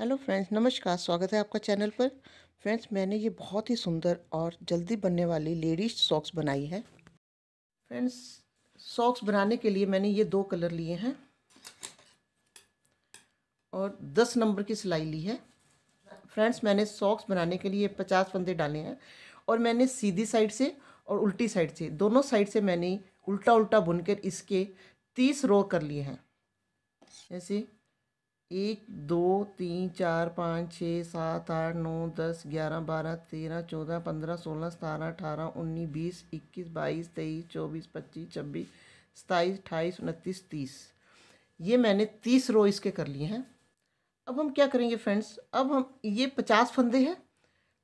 hello friends नमस्कार स्वागत है आपका चैनल पर फ्रेंड्स मैंने ये बहुत ही सुंदर और जल्दी बनने वाली लेडीज सॉक्स बनाई है फ्रेंड्स सॉक्स बनाने के लिए मैंने ये दो कलर लिए हैं और दस नंबर की सिलाई ली है फ्रेंड्स मैंने सॉक्स बनाने के लिए पचास फंदे डाले हैं और मैंने सीधी साइड से और उल्टी साइड से दोनों साइड से मैंने उल्टा उल्टा बुनकर इसके तीस रो कर लिए हैं ऐसे एक दो तीन चार पाँच छः सात आठ नौ दस ग्यारह बारह तेरह चौदह पंद्रह सोलह सतारह अठारह उन्नीस बीस इक्कीस बाईस तेईस चौबीस पच्चीस छब्बीस सताईस अठाईस उनतीस तीस ये मैंने तीस रो इसके कर लिए हैं अब हम क्या करेंगे फ्रेंड्स अब हम ये पचास फंदे हैं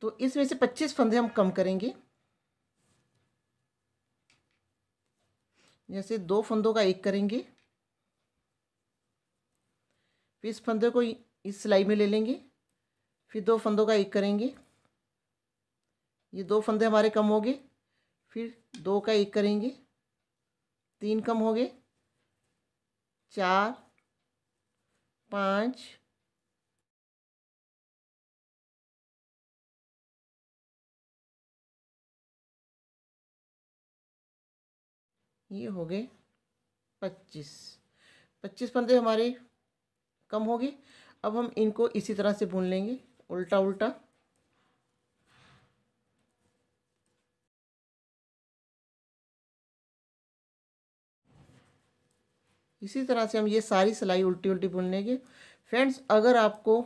तो इसमें से पच्चीस फंदे हम कम करेंगे जैसे दो फंदों का एक करेंगे फिर इस फंदे को इस सिलाई में ले लेंगे फिर दो फंदों का एक करेंगे ये दो फंदे हमारे कम हो गए फिर दो का एक करेंगे तीन कम हो गए चार पाँच ये हो गए पच्चीस पच्चीस फंदे हमारे कम होगी अब हम इनको इसी तरह से भून लेंगे उल्टा उल्टा इसी तरह से हम ये सारी सिलाई उल्टी उल्टी भून लेंगे फ्रेंड्स अगर आपको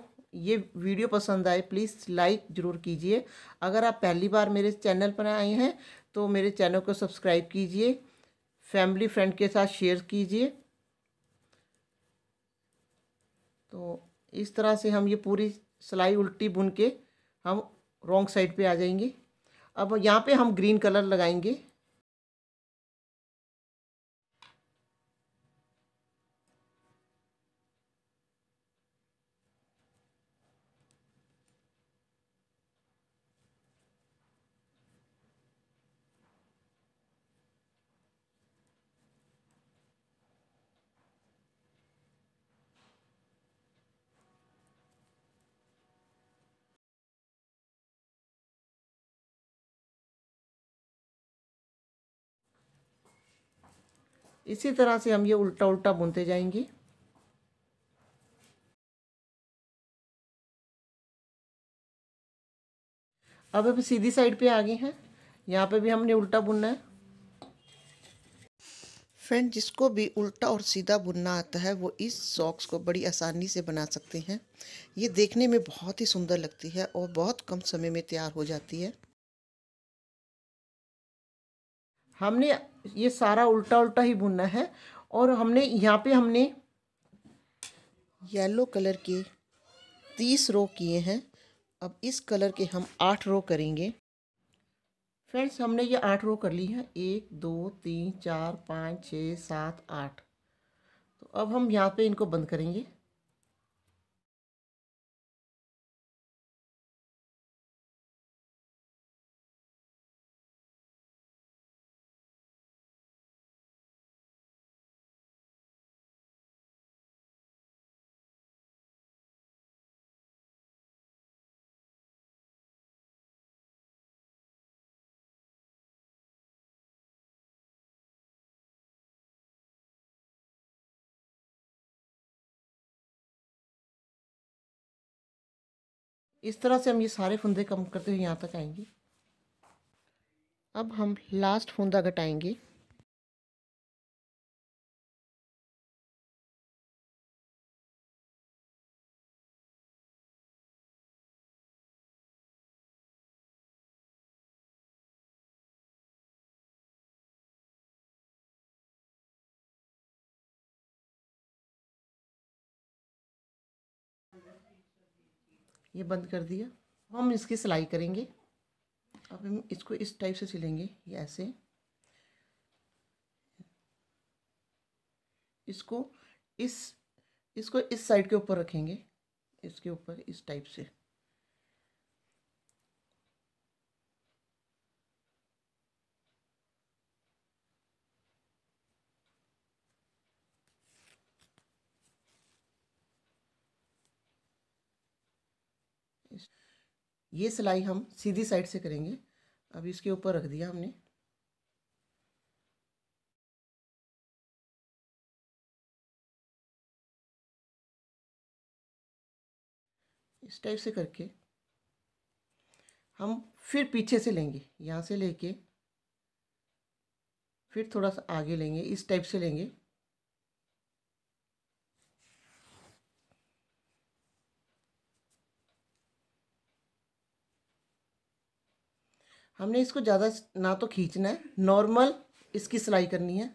ये वीडियो पसंद आए प्लीज़ लाइक ज़रूर कीजिए अगर आप पहली बार मेरे चैनल पर आए हैं तो मेरे चैनल को सब्सक्राइब कीजिए फैमिली फ्रेंड के साथ शेयर कीजिए तो इस तरह से हम ये पूरी सिलाई उल्टी बुन के हम रॉन्ग साइड पे आ जाएंगे अब यहाँ पे हम ग्रीन कलर लगाएंगे इसी तरह से हम ये उल्टा उल्टा बुनते जाएंगे अब हम सीधी साइड पे आ गए हैं यहाँ पे भी हमने उल्टा बुनना है फ्रेंड जिसको भी उल्टा और सीधा बुनना आता है वो इस सॉक्स को बड़ी आसानी से बना सकते हैं ये देखने में बहुत ही सुंदर लगती है और बहुत कम समय में तैयार हो जाती है हमने ये सारा उल्टा उल्टा ही बुनना है और हमने यहाँ पे हमने येलो कलर के तीस रो किए हैं अब इस कलर के हम आठ रो करेंगे फ्रेंड्स हमने ये आठ रो कर ली है एक दो तीन चार पाँच छः सात आठ तो अब हम यहाँ पे इनको बंद करेंगे इस तरह से हम ये सारे फंदे कम करते हुए यहाँ तक आएंगे अब हम लास्ट फंदा घटाएंगे ये बंद कर दिया हम इसकी सिलाई करेंगे अब हम इसको इस टाइप से सिलेंगे ये ऐसे इसको इस इसको इस साइड के ऊपर रखेंगे इसके ऊपर इस टाइप से ये सिलाई हम सीधी साइड से करेंगे अब इसके ऊपर रख दिया हमने इस टाइप से करके हम फिर पीछे से लेंगे यहाँ से लेके फिर थोड़ा सा आगे लेंगे इस टाइप से लेंगे हमने इसको ज़्यादा ना तो खींचना है नॉर्मल इसकी सिलाई करनी है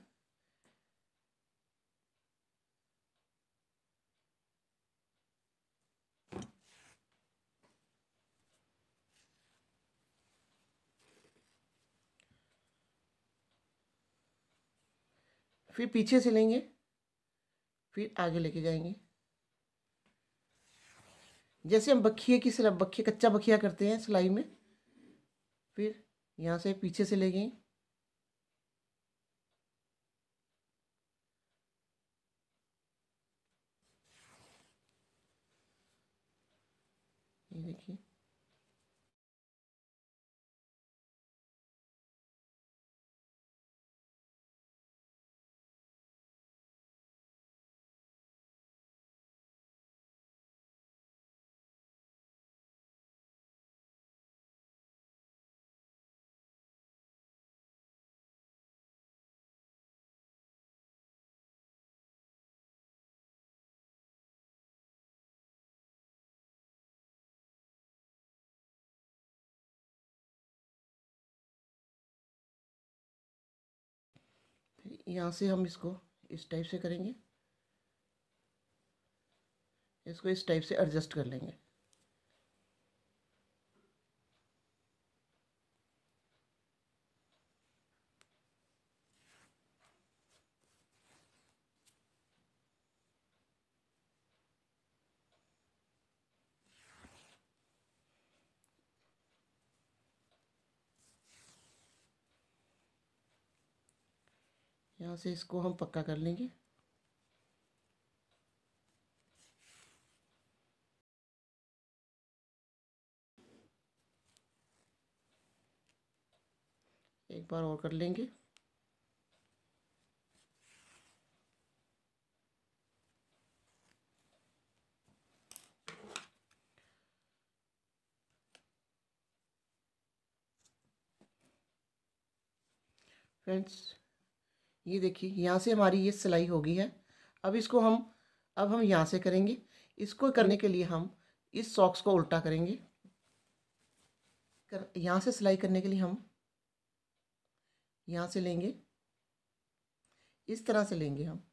फिर पीछे से लेंगे फिर आगे लेके जाएंगे जैसे हम बखिए की सिलाई बखिया कच्चा बखिया करते हैं सिलाई में फिर यहाँ से पीछे से लेंगे ये देखिए यहाँ से हम इसको इस टाइप से करेंगे इसको इस टाइप से एडजस्ट कर लेंगे यहाँ से इसको हम पक्का कर लेंगे एक बार और कर लेंगे फ्रेंड्स ये देखिए यहाँ से हमारी ये सिलाई होगी है अब इसको हम अब हम यहाँ से करेंगे इसको करने के लिए हम इस सॉक्स को उल्टा करेंगे कर यहाँ से सिलाई करने के लिए हम यहाँ से लेंगे इस तरह से लेंगे हम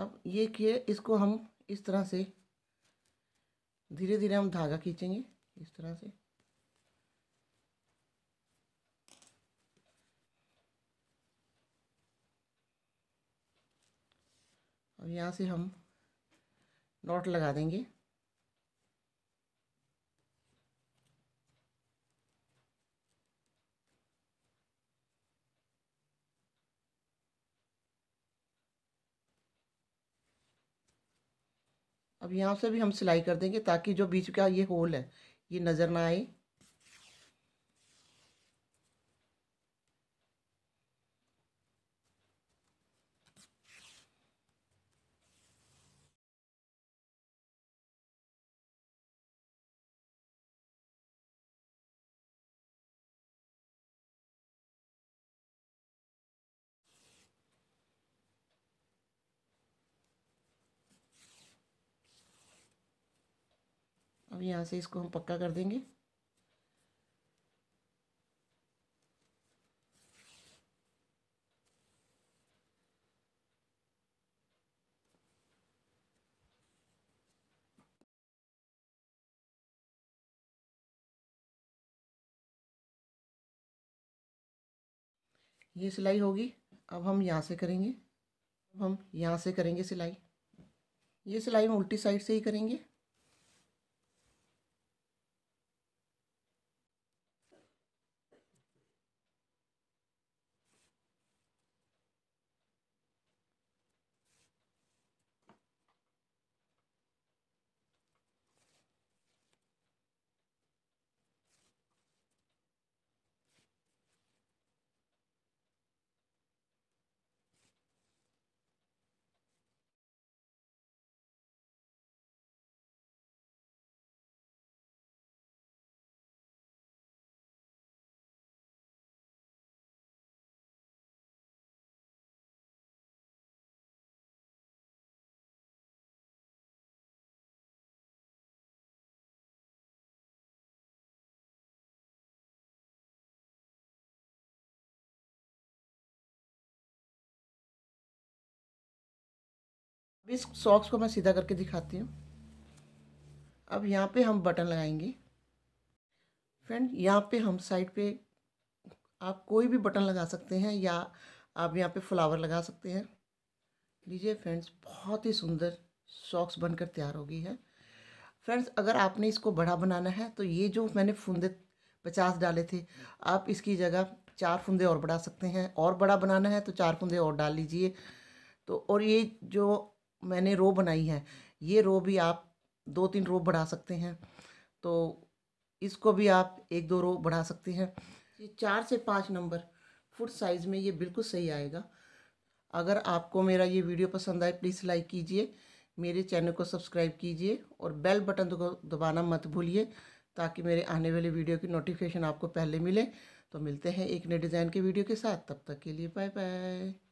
अब ये किए इसको हम इस तरह से धीरे धीरे हम धागा खींचेंगे इस तरह से और यहाँ से हम नॉट लगा देंगे अब यहाँ से भी हम सिलाई कर देंगे ताकि जो बीच का ये होल है ये नज़र ना आए अब यहाँ से इसको हम पक्का कर देंगे ये सिलाई होगी अब हम यहाँ से करेंगे अब हम यहाँ से करेंगे सिलाई ये सिलाई हम उल्टी साइड से ही करेंगे इस सॉक्स को मैं सीधा करके दिखाती हूँ अब यहाँ पे हम बटन लगाएंगे फ्रेंड यहाँ पे हम साइड पे आप कोई भी बटन लगा सकते हैं या आप यहाँ पे फ्लावर लगा सकते हैं लीजिए फ्रेंड्स बहुत ही सुंदर सॉक्स बनकर तैयार हो गई है फ्रेंड्स अगर आपने इसको बड़ा बनाना है तो ये जो मैंने फुंदे पचास डाले थे आप इसकी जगह चार फुंदे और बढ़ा सकते हैं और बड़ा बनाना है तो चार फुंदे और डाल लीजिए तो और ये जो मैंने रो बनाई है ये रो भी आप दो तीन रो बढ़ा सकते हैं तो इसको भी आप एक दो रो बढ़ा सकते हैं ये चार से पाँच नंबर फुट साइज़ में ये बिल्कुल सही आएगा अगर आपको मेरा ये वीडियो पसंद आए प्लीज़ लाइक कीजिए मेरे चैनल को सब्सक्राइब कीजिए और बेल बटन को दबाना मत भूलिए ताकि मेरे आने वाले वीडियो की नोटिफिकेशन आपको पहले मिले तो मिलते हैं एक नए डिज़ाइन के वीडियो के साथ तब तक के लिए बाय बाय